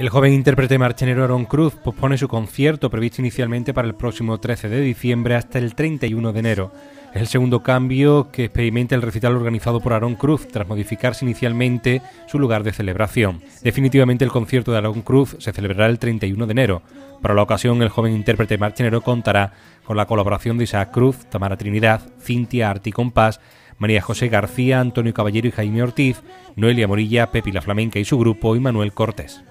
El joven intérprete marchenero Aaron Cruz pospone su concierto previsto inicialmente para el próximo 13 de diciembre hasta el 31 de enero. Es el segundo cambio que experimenta el recital organizado por Aaron Cruz tras modificarse inicialmente su lugar de celebración. Definitivamente el concierto de Aaron Cruz se celebrará el 31 de enero. Para la ocasión el joven intérprete marchenero contará con la colaboración de Isaac Cruz, Tamara Trinidad, Cintia Arti Compás, María José García, Antonio Caballero y Jaime Ortiz, Noelia Morilla, Pepi La Flamenca y su grupo y Manuel Cortés.